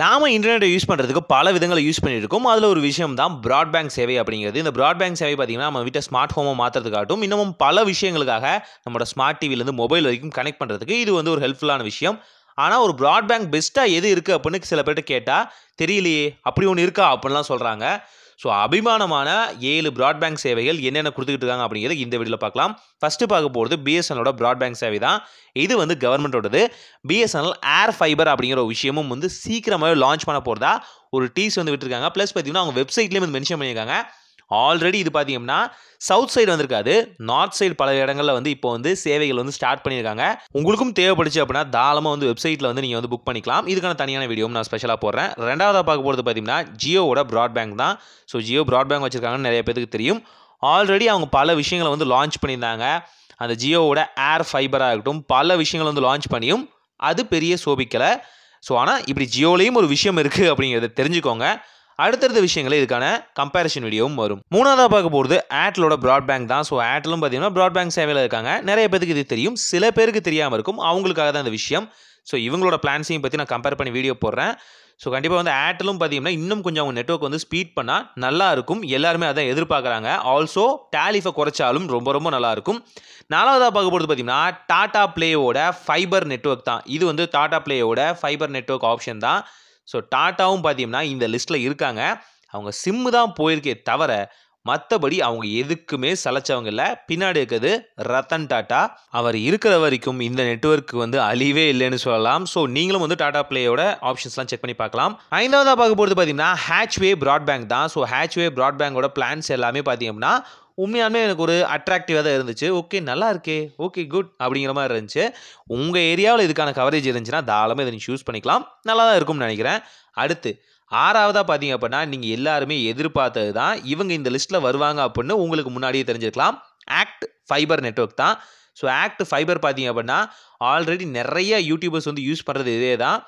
நாம் இன்டர்நெட்டை யூஸ் பண்ணுறதுக்கு பல விதங்களை யூஸ் பண்ணியிருக்கோம் அதில் ஒரு விஷயம் தான் ப்ராட்பேங்க் சேவை அப்படிங்கிறது இந்த ப்ராட்பேங்க் சேவை பார்த்திங்கன்னா நம்ம வீட்டை ஸ்மார்ட் ஹோமை மாற்றுறதுக்காகட்டும் இன்னமும் பல விஷயங்களுக்காக நம்மளோட ஸ்மார்ட் டிவிலேருந்து மொபைல் வரைக்கும் கனெக்ட் பண்ணுறதுக்கு இது வந்து ஒரு ஹெல்ப்ஃபுல்லான விஷயம் ஆனால் ஒரு ப்ராட்பேங்க் பெஸ்ட்டாக எது இருக்குது அப்படின்னு சில பேர்கிட்ட கேட்டால் தெரியலையே அப்படி ஒன்று இருக்கா அப்படின்லாம் சொல்கிறாங்க ஸோ அபிமானமான ஏழு ப்ராட்பேங்க் சேவைகள் என்னென்ன கொடுத்துக்கிட்டு இருக்காங்க அப்படிங்கிறத இந்த வீடியோவில் பார்க்கலாம் ஃபஸ்ட்டு பார்க்க போகிறது பிஎஸ்என்எலோட ப்ராட்பேங்க் சேவை தான் இது வந்து கவர்மெண்ட்டோடது பிஎஸ்என்எல் ஏர் ஃபைபர் அப்படிங்கிற ஒரு விஷயமும் வந்து சீக்கிரமாகவே லான்ச் பண்ண போகிறதா ஒரு டீஸ் வந்து விட்டுருக்காங்க ப்ளஸ் பார்த்தீங்கன்னா அவங்க வெப்சைட்லேயும் வந்து மென்ஷன் பண்ணியிருக்காங்க ஆல்ரெடி இது பார்த்தீங்கன்னா சவுத் சைடு வந்திருக்காது நார்த் சைடு பல இடங்களில் வந்து இப்போ வந்து சேவைகள் வந்து ஸ்டார்ட் பண்ணியிருக்காங்க உங்களுக்கும் தேவைப்படுச்சு அப்படின்னா தாராளமாக வந்து வெப்சைட்டில் வந்து நீங்கள் வந்து புக் பண்ணிக்கலாம் இதுக்கான தனியான வீடியோ நான் ஸ்பெஷலாக போடுறேன் ரெண்டாவதாக பார்க்க போகிறது பார்த்தீங்கன்னா ஜியோவோட ப்ராட்பேங்க் தான் ஸோ ஜியோ ப்ராட்பேங்க் வச்சுருக்காங்கன்னு நிறைய பேருக்கு தெரியும் ஆல்ரெடி அவங்க பல விஷயங்களை வந்து லான்ச் பண்ணியிருந்தாங்க அந்த ஜியோவோட ஏர் ஃபைபராக இருக்கட்டும் பல விஷயங்களை வந்து லான்ச் பண்ணியும் அது பெரிய சோபிக்கலை ஸோ ஆனால் இப்படி ஜியோலேயும் ஒரு விஷயம் இருக்குது அப்படிங்கிறத தெரிஞ்சுக்கோங்க அடுத்தடுத்த விஷயங்கள் இதுக்கான கம்பேரிஷன் வீடியோவும் வரும் மூணாவதாக பார்க்க போகிறது ப்ராட் ப்ராட்பேங்க் தான் ஸோ ஏர்டெலும் பார்த்தீங்கன்னா ப்ராட்பேங்க் சேவையில் இருக்காங்க நிறைய பேருக்கு இது தெரியும் சில பேருக்கு தெரியாமல் இருக்கும் அவங்களுக்காக தான் இந்த விஷயம் ஸோ இவங்களோட பிளான்ஸையும் பற்றி நான் கம்பேர் பண்ணி வீடியோ போடுறேன் ஸோ கண்டிப்பாக வந்து ஏர்டெலும் பார்த்தீங்கன்னா இன்னும் கொஞ்சம் அவங்க நெட்ஒர்க் வந்து ஸ்பீட் பண்ணால் நல்லா இருக்கும் எல்லாருமே அதான் எதிர்பார்க்குறாங்க ஆல்சோ டேலிஃபை குறைச்சாலும் ரொம்ப ரொம்ப நல்லாயிருக்கும் நாலாவதாக பார்க்க போகிறது பார்த்தீங்கன்னா டாடா பிளேயோட ஃபைபர் நெட்ஒர்க் தான் இது வந்து டாடா பிளேயோட ஃபைபர் நெட்ஒர்க் ஆப்ஷன் தான் ஸோ டாட்டாவும் பார்த்தீங்கன்னா இந்த லிஸ்ட்டில் இருக்காங்க அவங்க சிம்மு தான் போயிருக்கே தவிர மற்றபடி அவங்க எதுக்குமே சலைச்சவங்க இல்லை பின்னாடி இருக்கிறது ரத்தன் டாட்டா அவர் இருக்கிற வரைக்கும் இந்த நெட்ஒர்க்கு வந்து அழிவே இல்லைன்னு சொல்லலாம் ஸோ நீங்களும் வந்து டாடா பிளேயோட ஆப்ஷன்ஸ்லாம் செக் பண்ணி பார்க்கலாம் ஐந்தாவதாக பார்க்க போகிறது பார்த்தீங்கன்னா ஹேச்வே ப்ராட்பேங்க் தான் ஸோ ஹேச்வே ப்ராட்பேங்கோட பிளான்ஸ் எல்லாமே பார்த்தீங்கன்னா உண்மையாலுமே எனக்கு ஒரு அட்ராக்டிவாக தான் இருந்துச்சு ஓகே நல்லா இருக்கே ஓகே குட் அப்படிங்கிற மாதிரி இருந்துச்சு உங்கள் ஏரியாவில் இதுக்கான கவரேஜ் இருந்துச்சுன்னா தாராளமாக இதை நீங்கள் சூஸ் பண்ணிக்கலாம் நல்லா தான் இருக்கும்னு நினைக்கிறேன் அடுத்து ஆறாவதாக பார்த்தீங்க அப்படின்னா நீங்கள் எல்லாருமே எதிர்பார்த்தது தான் இவங்க இந்த லிஸ்ட்டில் வருவாங்க அப்படின்னு உங்களுக்கு முன்னாடியே தெரிஞ்சிருக்கலாம் ஆக்ட் ஃபைபர் நெட்ஒர்க் தான் ஸோ ஆக்ட் ஃபைபர் பார்த்தீங்க அப்படின்னா ஆல்ரெடி நிறைய யூடியூபர்ஸ் வந்து யூஸ் பண்ணுறது இதே தான்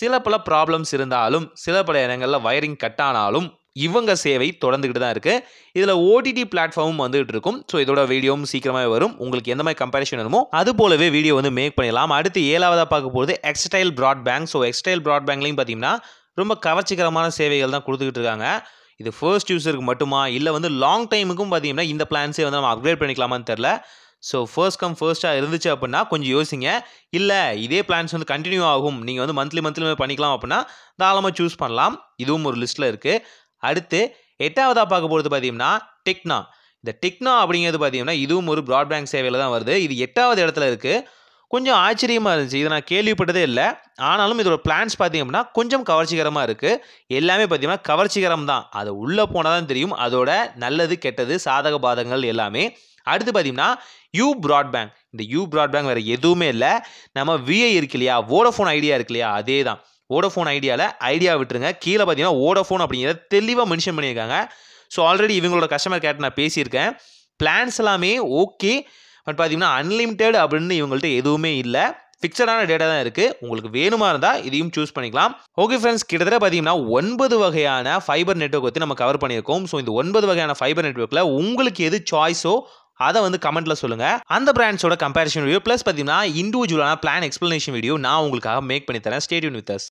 சில பல ப்ராப்ளம்ஸ் இருந்தாலும் சில பல இடங்களில் வயரிங் கட் ஆனாலும் இவங்க சேவை தொடர்ந்துக்கிட்டு தான் இருக்குது இதில் ஓடிடி பிளாட்ஃபார்மும் வந்துகிட்டு இருக்கும் ஸோ இதோட வீடியோவும் சீக்கிரமாக வரும் உங்களுக்கு எந்த மாதிரி கம்பேரிஷன் வேணுமோ அது போலவே வீடியோ வந்து மேக் பண்ணிடலாம் அடுத்து ஏழாவதாக பார்க்க போகிறது எக்ஸ்டைல் ப்ராட்பேங்க் ஸோ எக்ஸ்டைல் ப்ராட்பேங்க்லையும் பார்த்தீங்கன்னா ரொம்ப கவர்ச்சிகரமான சேவைகள் தான் கொடுத்துக்கிட்டு இருக்காங்க இது ஃபர்ஸ்ட் யூஸருக்கு மட்டுமா இல்லை வந்து லாங் டைமுக்கும் பார்த்தீங்கன்னா இந்த பிளான்ஸே வந்து நம்ம அப்கிரேட் பண்ணிக்கலாமான்னு தெரில ஸோ ஃபர்ஸ்ட் கம் ஃபர்ஸ்ட்டாக இருந்துச்சு அப்படின்னா கொஞ்சம் யோசிங்க இல்லை இதே பிளான்ஸ் வந்து கண்டினியூ ஆகும் நீங்கள் வந்து மந்த்லி மந்த்லி பண்ணிக்கலாம் அப்படின்னா தாராளமாக சூஸ் பண்ணலாம் இதுவும் ஒரு லிஸ்ட்டில் இருக்குது அடுத்து எட்டாவதாக பார்க்க போகிறது பார்த்தீங்கன்னா டெக்னா இந்த டெக்னா அப்படிங்கிறது பார்த்தீங்கன்னா இதுவும் ஒரு ப்ராட்பேண்ட் சேவையில் தான் வருது இது எட்டாவது இடத்துல இருக்குது கொஞ்சம் ஆச்சரியமாக இருந்துச்சு இதை நான் கேள்விப்பட்டதே இல்லை ஆனாலும் இதோட பிளான்ஸ் பார்த்தீங்கன்னா கொஞ்சம் கவர்ச்சிகரமாக இருக்குது எல்லாமே பார்த்தீங்கன்னா கவர்ச்சிகரம் தான் அது உள்ளே போனால் தான் தெரியும் அதோட நல்லது கெட்டது சாதக பாதங்கள் எல்லாமே அடுத்து பார்த்தீங்கன்னா யூ ப்ராட்பேங்க் இந்த யூ ப்ராட்பேங்க் வேறு எதுவுமே இல்லை நம்ம விஐ இருக்கு இல்லையா வோடஃபோன் ஐடியா இருக்கு இல்லையா அதே தான் ஓடோஃபோன் ஐடியாவில் ஐடியா விட்டுருங்க கீழே பார்த்தீங்கன்னா ஓடோஃபோன் அப்படிங்கிறத தெளிவாக மென்ஷன் பண்ணியிருக்காங்க ஸோ ஆல்ரெடி இவங்களோட கஸ்டமர் கேர்ட்ட நான் பேசியிருக்கேன் பிளான்ஸ் எல்லாமே ஓகே பட் பார்த்தீங்கன்னா அன்லிமிட்டெட் அப்படின்னு இவங்கள்ட்ட எதுவுமே இல்லை ஃபிக்சடான டேட்டா தான் இருக்குது உங்களுக்கு வேணுமா இருந்தால் இதையும் சூஸ் பண்ணிக்கலாம் ஓகே ஃப்ரெண்ட்ஸ் கிட்டத்தட்ட பார்த்தீங்கன்னா ஒன்பது வகையான ஃபைபர் நெட்ஒர்க் பற்றி நம்ம கவர் பண்ணியிருக்கோம் ஸோ இந்த ஒன்பது வகையான ஃபைபர் நெட்ஒர்க்கில் உங்களுக்கு எது சாய்ஸோ அதை வந்து கமெண்ட்டில் சொல்லுங்கள் அந்த பிராண்ட்ஸோட கம்பேரிசன் வீடியோ ப்ளஸ் பார்த்தீங்கன்னா இண்டிவிஜுவலான பிளான் எக்ஸ்ப்ளனேஷன் வீடியோ நான் உங்களுக்காக மேக் பண்ணி தரேன் ஸ்டேடியூன் வித் அஸ்